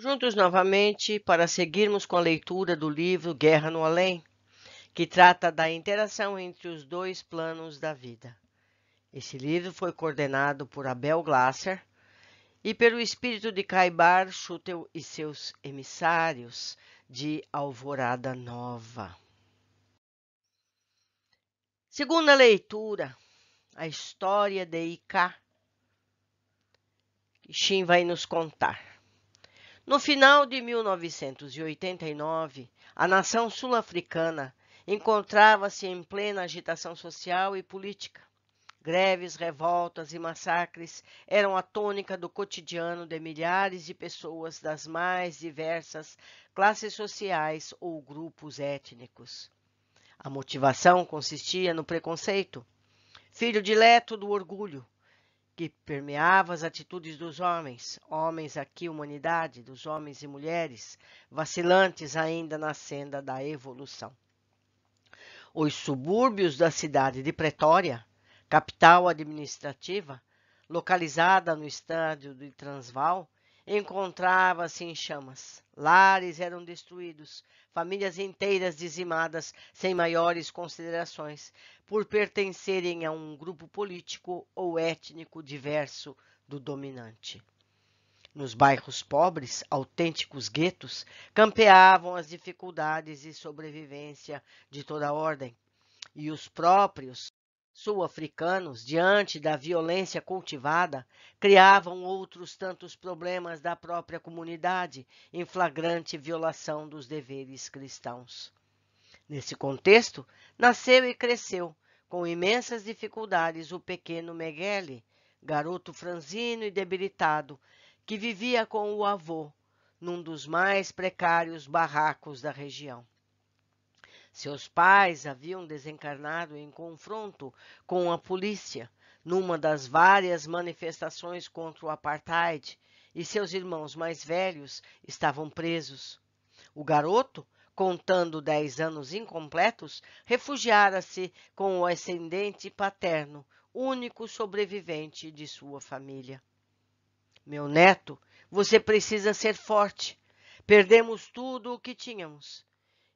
juntos novamente para seguirmos com a leitura do livro Guerra no Além, que trata da interação entre os dois planos da vida. Esse livro foi coordenado por Abel Glasser e pelo espírito de Caibar Schutel e seus emissários de Alvorada Nova. Segunda leitura, a história de Ica. Shin vai nos contar. No final de 1989, a nação sul-africana encontrava-se em plena agitação social e política. Greves, revoltas e massacres eram a tônica do cotidiano de milhares de pessoas das mais diversas classes sociais ou grupos étnicos. A motivação consistia no preconceito, filho dileto do orgulho, que permeava as atitudes dos homens, homens aqui, humanidade, dos homens e mulheres, vacilantes ainda na senda da evolução. Os subúrbios da cidade de Pretória, capital administrativa, localizada no estádio de Transvaal, encontrava-se em chamas. Lares eram destruídos, famílias inteiras dizimadas sem maiores considerações, por pertencerem a um grupo político ou étnico diverso do dominante. Nos bairros pobres, autênticos guetos, campeavam as dificuldades de sobrevivência de toda ordem, e os próprios sul-africanos, diante da violência cultivada, criavam outros tantos problemas da própria comunidade, em flagrante violação dos deveres cristãos. Nesse contexto, nasceu e cresceu, com imensas dificuldades, o pequeno Miguel, garoto franzino e debilitado, que vivia com o avô, num dos mais precários barracos da região. Seus pais haviam desencarnado em confronto com a polícia numa das várias manifestações contra o apartheid e seus irmãos mais velhos estavam presos. O garoto, contando dez anos incompletos, refugiara-se com o ascendente paterno, único sobrevivente de sua família. Meu neto, você precisa ser forte. Perdemos tudo o que tínhamos.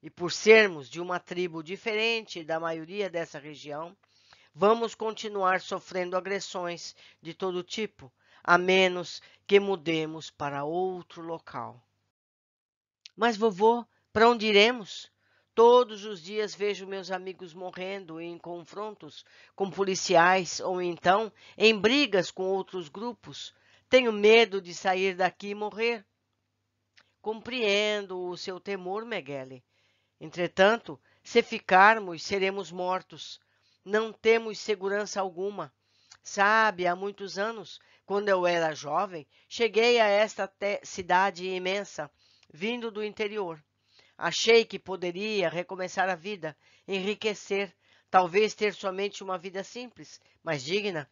E por sermos de uma tribo diferente da maioria dessa região, vamos continuar sofrendo agressões de todo tipo, a menos que mudemos para outro local. Mas, vovô, para onde iremos? Todos os dias vejo meus amigos morrendo em confrontos com policiais ou então em brigas com outros grupos. Tenho medo de sair daqui e morrer. Compreendo o seu temor, Megele, Entretanto, se ficarmos, seremos mortos. Não temos segurança alguma. Sabe, há muitos anos, quando eu era jovem, cheguei a esta cidade imensa, vindo do interior. Achei que poderia recomeçar a vida, enriquecer, talvez ter somente uma vida simples, mas digna.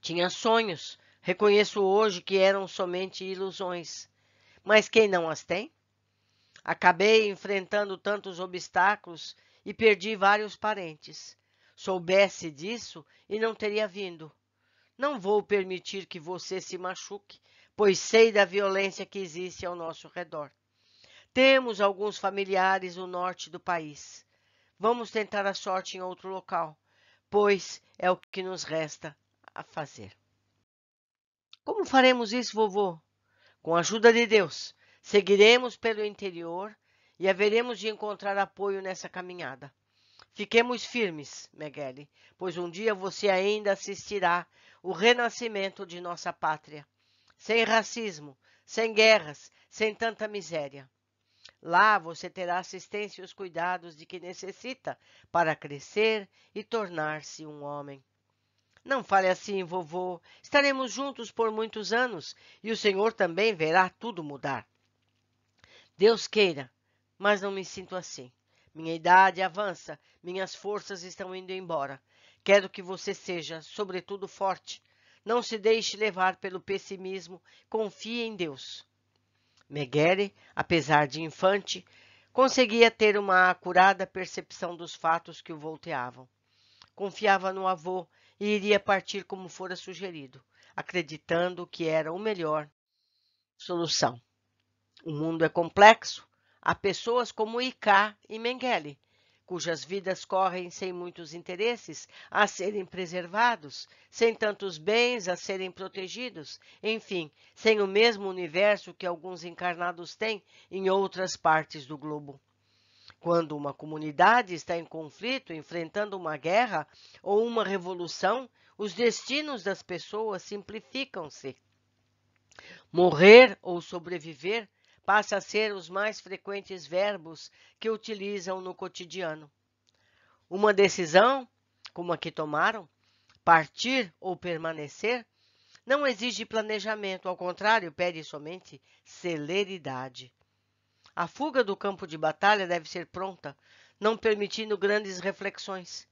Tinha sonhos, reconheço hoje que eram somente ilusões. Mas quem não as tem? Acabei enfrentando tantos obstáculos e perdi vários parentes. Soubesse disso e não teria vindo. Não vou permitir que você se machuque, pois sei da violência que existe ao nosso redor. Temos alguns familiares no norte do país. Vamos tentar a sorte em outro local, pois é o que nos resta a fazer. Como faremos isso, vovô? Com a ajuda de Deus, Seguiremos pelo interior e haveremos de encontrar apoio nessa caminhada. Fiquemos firmes, Megeli, pois um dia você ainda assistirá o renascimento de nossa pátria. Sem racismo, sem guerras, sem tanta miséria. Lá você terá assistência e os cuidados de que necessita para crescer e tornar-se um homem. Não fale assim, vovô. Estaremos juntos por muitos anos e o senhor também verá tudo mudar. Deus queira, mas não me sinto assim. Minha idade avança, minhas forças estão indo embora. Quero que você seja, sobretudo, forte. Não se deixe levar pelo pessimismo, confie em Deus. Megere, apesar de infante, conseguia ter uma acurada percepção dos fatos que o volteavam. Confiava no avô e iria partir como fora sugerido, acreditando que era o melhor solução. O mundo é complexo. Há pessoas como Iká e Mengele, cujas vidas correm sem muitos interesses a serem preservados, sem tantos bens a serem protegidos, enfim, sem o mesmo universo que alguns encarnados têm em outras partes do globo. Quando uma comunidade está em conflito, enfrentando uma guerra ou uma revolução, os destinos das pessoas simplificam-se. Morrer ou sobreviver passa a ser os mais frequentes verbos que utilizam no cotidiano. Uma decisão, como a que tomaram, partir ou permanecer, não exige planejamento, ao contrário, pede somente celeridade. A fuga do campo de batalha deve ser pronta, não permitindo grandes reflexões.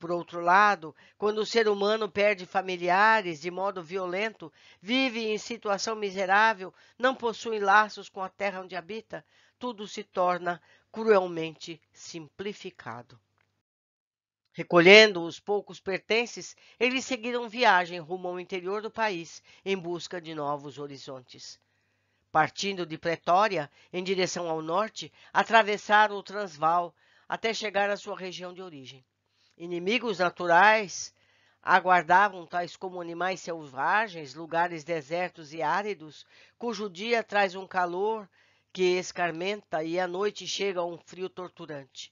Por outro lado, quando o ser humano perde familiares de modo violento, vive em situação miserável, não possui laços com a terra onde habita, tudo se torna cruelmente simplificado. Recolhendo os poucos pertences, eles seguiram viagem rumo ao interior do país em busca de novos horizontes. Partindo de Pretória, em direção ao norte, atravessaram o Transvaal até chegar à sua região de origem. Inimigos naturais aguardavam, tais como animais selvagens, lugares desertos e áridos, cujo dia traz um calor que escarmenta e à noite chega um frio torturante.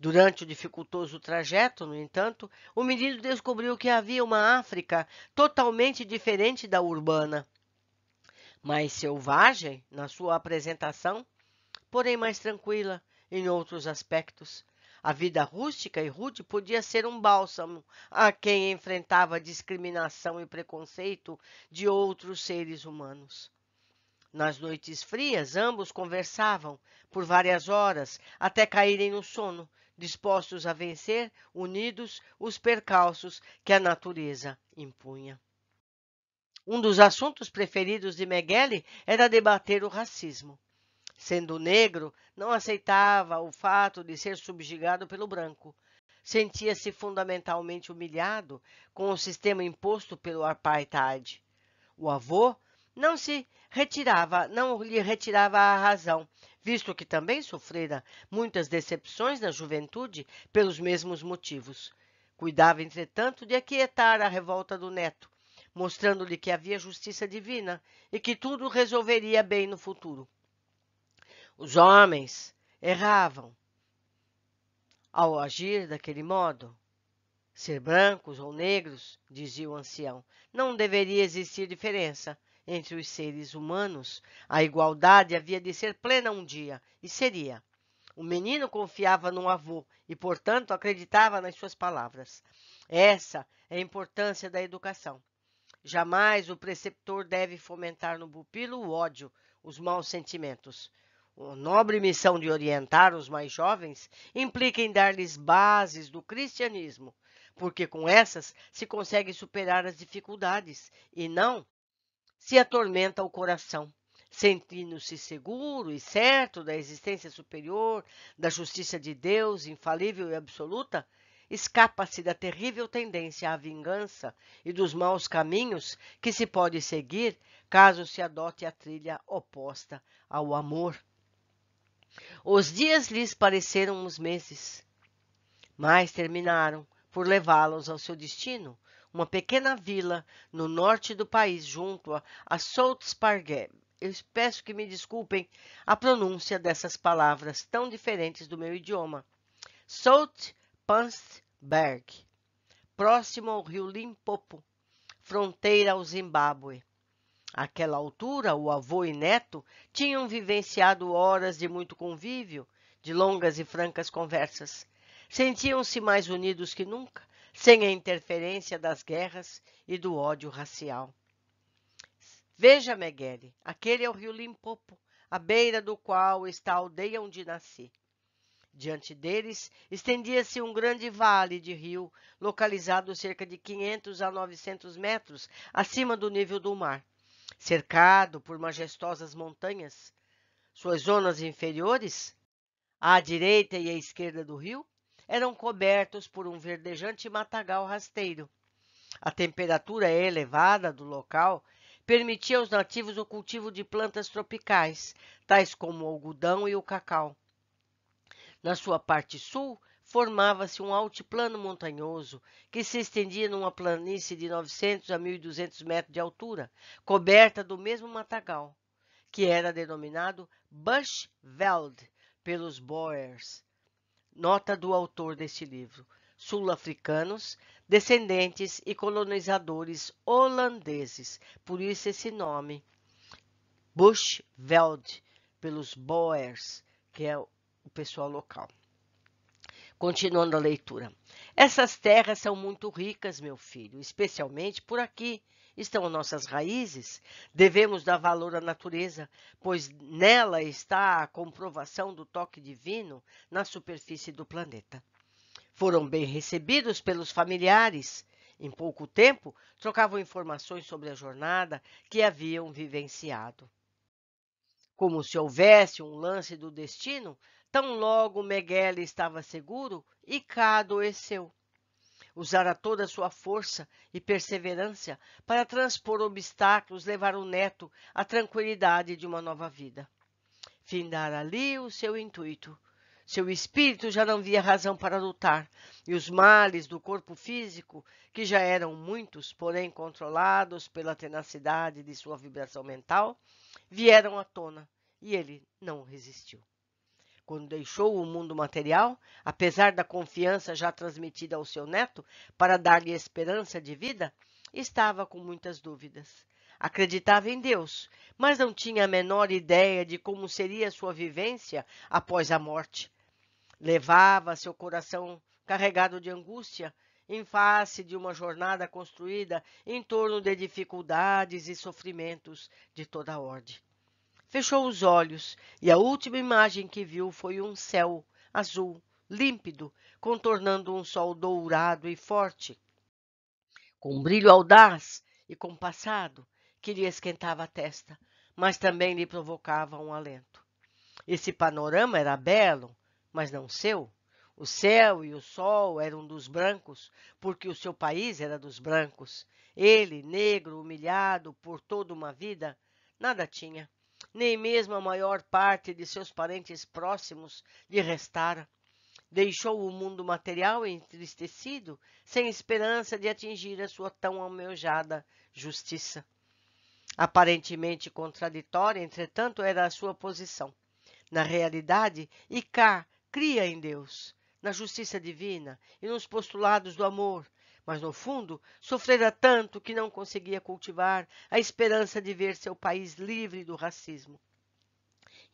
Durante o dificultoso trajeto, no entanto, o menino descobriu que havia uma África totalmente diferente da urbana, mais selvagem na sua apresentação, porém mais tranquila em outros aspectos. A vida rústica e rude podia ser um bálsamo a quem enfrentava discriminação e preconceito de outros seres humanos. Nas noites frias, ambos conversavam por várias horas até caírem no sono, dispostos a vencer, unidos, os percalços que a natureza impunha. Um dos assuntos preferidos de Mengele era debater o racismo sendo negro, não aceitava o fato de ser subjugado pelo branco. Sentia-se fundamentalmente humilhado com o sistema imposto pelo apartheid. O avô não se retirava, não lhe retirava a razão, visto que também sofrera muitas decepções na juventude pelos mesmos motivos. Cuidava, entretanto, de aquietar a revolta do neto, mostrando-lhe que havia justiça divina e que tudo resolveria bem no futuro. Os homens erravam ao agir daquele modo. Ser brancos ou negros, dizia o ancião, não deveria existir diferença entre os seres humanos. A igualdade havia de ser plena um dia, e seria. O menino confiava no avô e, portanto, acreditava nas suas palavras. Essa é a importância da educação. Jamais o preceptor deve fomentar no pupilo o ódio, os maus sentimentos a nobre missão de orientar os mais jovens implica em dar-lhes bases do cristianismo, porque com essas se consegue superar as dificuldades e não se atormenta o coração, sentindo-se seguro e certo da existência superior, da justiça de Deus infalível e absoluta, escapa-se da terrível tendência à vingança e dos maus caminhos que se pode seguir caso se adote a trilha oposta ao amor. Os dias lhes pareceram uns meses, mas terminaram por levá-los ao seu destino, uma pequena vila no norte do país, junto a, a Eu peço que me desculpem a pronúncia dessas palavras tão diferentes do meu idioma. Soltspansberg, próximo ao rio Limpopo, fronteira ao Zimbábue. Àquela altura, o avô e neto tinham vivenciado horas de muito convívio, de longas e francas conversas. Sentiam-se mais unidos que nunca, sem a interferência das guerras e do ódio racial. Veja, Megueri, aquele é o rio Limpopo, à beira do qual está a aldeia onde nasci. Diante deles estendia-se um grande vale de rio, localizado cerca de 500 a 900 metros acima do nível do mar cercado por majestosas montanhas, suas zonas inferiores, à direita e à esquerda do rio, eram cobertos por um verdejante matagal rasteiro. A temperatura elevada do local permitia aos nativos o cultivo de plantas tropicais, tais como o algodão e o cacau. Na sua parte sul, formava-se um altiplano montanhoso que se estendia numa planície de 900 a 1.200 metros de altura, coberta do mesmo matagal, que era denominado Bushveld pelos Boers. Nota do autor deste livro: sul-africanos, descendentes e colonizadores holandeses, por isso esse nome, Bushveld, pelos Boers, que é o pessoal local. Continuando a leitura. Essas terras são muito ricas, meu filho, especialmente por aqui estão nossas raízes. Devemos dar valor à natureza, pois nela está a comprovação do toque divino na superfície do planeta. Foram bem recebidos pelos familiares. Em pouco tempo, trocavam informações sobre a jornada que haviam vivenciado. Como se houvesse um lance do destino, Tão logo Meguele estava seguro, Ica adoeceu. Usara toda a sua força e perseverança para transpor obstáculos, levar o neto à tranquilidade de uma nova vida. Findara ali o seu intuito. Seu espírito já não via razão para lutar, e os males do corpo físico, que já eram muitos, porém controlados pela tenacidade de sua vibração mental, vieram à tona, e ele não resistiu quando deixou o mundo material, apesar da confiança já transmitida ao seu neto para dar-lhe esperança de vida, estava com muitas dúvidas. Acreditava em Deus, mas não tinha a menor ideia de como seria sua vivência após a morte. Levava seu coração carregado de angústia em face de uma jornada construída em torno de dificuldades e sofrimentos de toda a ordem. Fechou os olhos e a última imagem que viu foi um céu azul, límpido, contornando um sol dourado e forte, com um brilho audaz e compassado que lhe esquentava a testa, mas também lhe provocava um alento. Esse panorama era belo, mas não seu. O céu e o sol eram dos brancos, porque o seu país era dos brancos. Ele, negro, humilhado por toda uma vida, nada tinha nem mesmo a maior parte de seus parentes próximos lhe restara. Deixou o mundo material entristecido, sem esperança de atingir a sua tão almejada justiça. Aparentemente contraditória, entretanto, era a sua posição. Na realidade, Icar cria em Deus, na justiça divina e nos postulados do amor, mas no fundo sofrera tanto que não conseguia cultivar a esperança de ver seu país livre do racismo.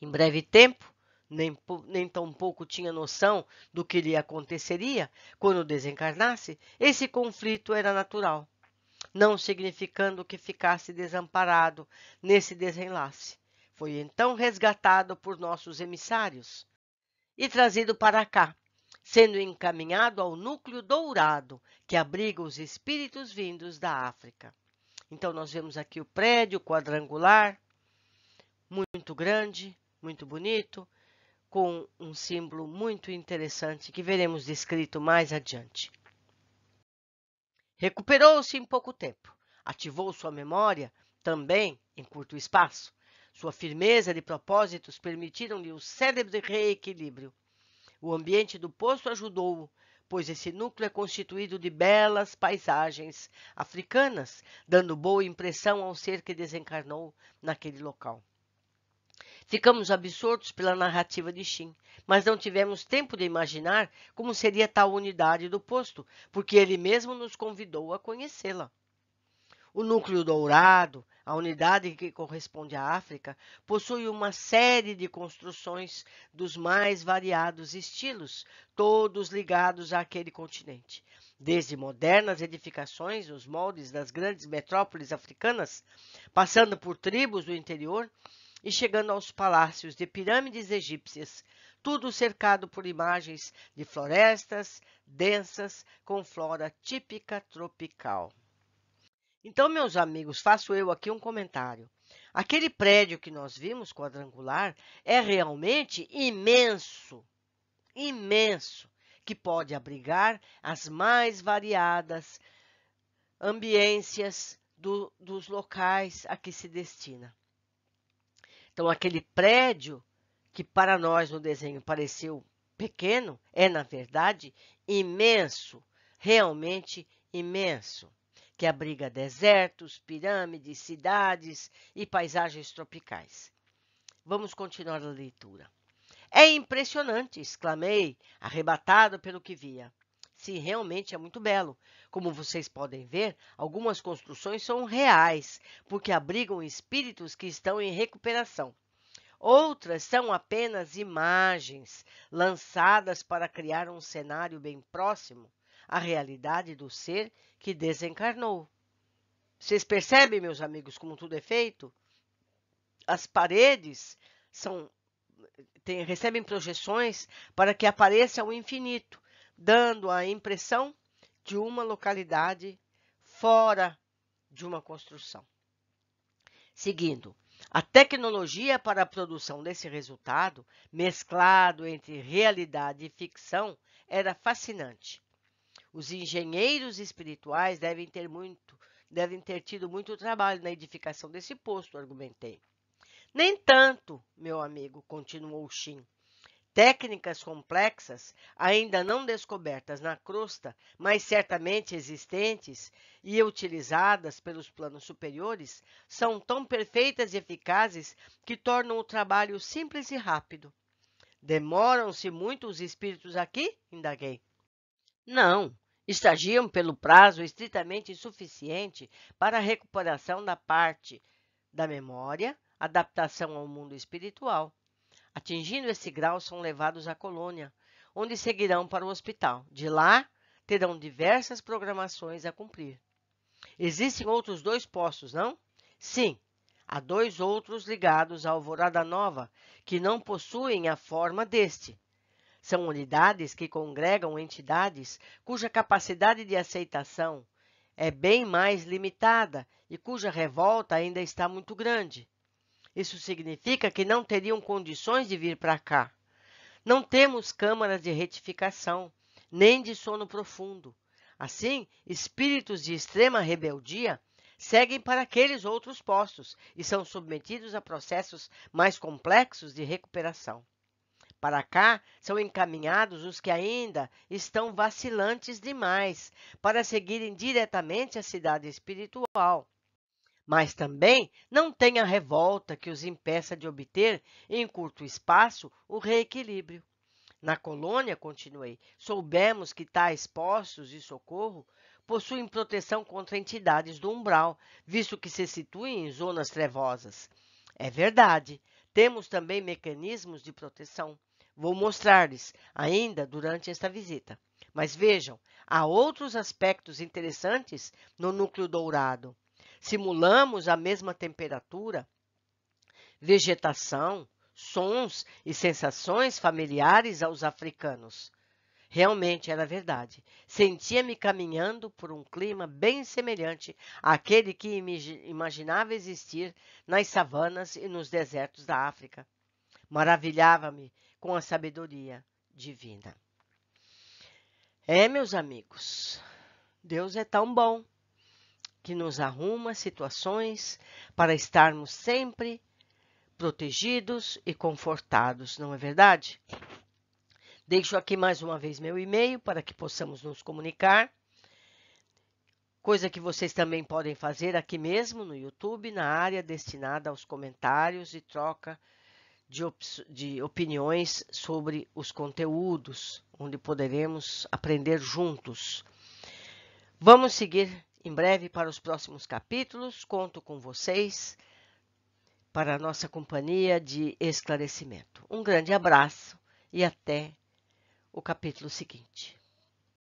Em breve tempo, nem, nem tão pouco tinha noção do que lhe aconteceria quando desencarnasse, esse conflito era natural, não significando que ficasse desamparado nesse desenlace. Foi então resgatado por nossos emissários e trazido para cá, sendo encaminhado ao núcleo dourado, que abriga os espíritos vindos da África. Então, nós vemos aqui o prédio quadrangular, muito grande, muito bonito, com um símbolo muito interessante que veremos descrito mais adiante. Recuperou-se em pouco tempo, ativou sua memória também em curto espaço. Sua firmeza de propósitos permitiram-lhe o célebre reequilíbrio. O ambiente do poço ajudou, pois esse núcleo é constituído de belas paisagens africanas, dando boa impressão ao ser que desencarnou naquele local. Ficamos absortos pela narrativa de Shin, mas não tivemos tempo de imaginar como seria tal unidade do posto, porque ele mesmo nos convidou a conhecê-la. O núcleo dourado, a unidade que corresponde à África possui uma série de construções dos mais variados estilos, todos ligados àquele continente. Desde modernas edificações nos moldes das grandes metrópoles africanas, passando por tribos do interior e chegando aos palácios de pirâmides egípcias, tudo cercado por imagens de florestas densas com flora típica tropical. Então, meus amigos, faço eu aqui um comentário. Aquele prédio que nós vimos, quadrangular, é realmente imenso, imenso, que pode abrigar as mais variadas ambiências do, dos locais a que se destina. Então, aquele prédio que para nós no desenho pareceu pequeno, é na verdade imenso, realmente imenso que abriga desertos, pirâmides, cidades e paisagens tropicais. Vamos continuar a leitura. É impressionante, exclamei, arrebatado pelo que via. Sim, realmente é muito belo. Como vocês podem ver, algumas construções são reais, porque abrigam espíritos que estão em recuperação. Outras são apenas imagens lançadas para criar um cenário bem próximo a realidade do ser que desencarnou. Vocês percebem, meus amigos, como tudo é feito? As paredes são tem, recebem projeções para que apareça o infinito, dando a impressão de uma localidade fora de uma construção. Seguindo, a tecnologia para a produção desse resultado, mesclado entre realidade e ficção, era fascinante. Os engenheiros espirituais devem ter muito, devem ter tido muito trabalho na edificação desse posto, argumentei. Nem tanto, meu amigo, continuou Shin. Técnicas complexas, ainda não descobertas na crosta, mas certamente existentes e utilizadas pelos planos superiores, são tão perfeitas e eficazes que tornam o trabalho simples e rápido. Demoram-se muito os espíritos aqui? indaguei. Não, estagiam pelo prazo estritamente insuficiente para a recuperação da parte da memória, adaptação ao mundo espiritual. Atingindo esse grau, são levados à colônia, onde seguirão para o hospital. De lá, terão diversas programações a cumprir. Existem outros dois postos, não? Sim, há dois outros ligados à Alvorada Nova, que não possuem a forma deste, são unidades que congregam entidades cuja capacidade de aceitação é bem mais limitada e cuja revolta ainda está muito grande. Isso significa que não teriam condições de vir para cá. Não temos câmaras de retificação, nem de sono profundo. Assim, espíritos de extrema rebeldia seguem para aqueles outros postos e são submetidos a processos mais complexos de recuperação para cá são encaminhados os que ainda estão vacilantes demais para seguirem diretamente a cidade espiritual. Mas também não tenha revolta que os impeça de obter, em curto espaço, o reequilíbrio. Na colônia, continuei, soubemos que tais postos de socorro possuem proteção contra entidades do umbral, visto que se situem em zonas trevosas. É verdade, temos também mecanismos de proteção. Vou mostrar-lhes ainda durante esta visita. Mas vejam, há outros aspectos interessantes no núcleo dourado. Simulamos a mesma temperatura, vegetação, sons e sensações familiares aos africanos. Realmente era verdade. Sentia-me caminhando por um clima bem semelhante àquele que imaginava existir nas savanas e nos desertos da África. Maravilhava-me com a sabedoria divina. É, meus amigos, Deus é tão bom que nos arruma situações para estarmos sempre protegidos e confortados, não é verdade? Deixo aqui mais uma vez meu e-mail para que possamos nos comunicar. Coisa que vocês também podem fazer aqui mesmo no YouTube, na área destinada aos comentários e troca de, op de opiniões sobre os conteúdos, onde poderemos aprender juntos. Vamos seguir em breve para os próximos capítulos. Conto com vocês para a nossa companhia de esclarecimento. Um grande abraço e até o capítulo seguinte.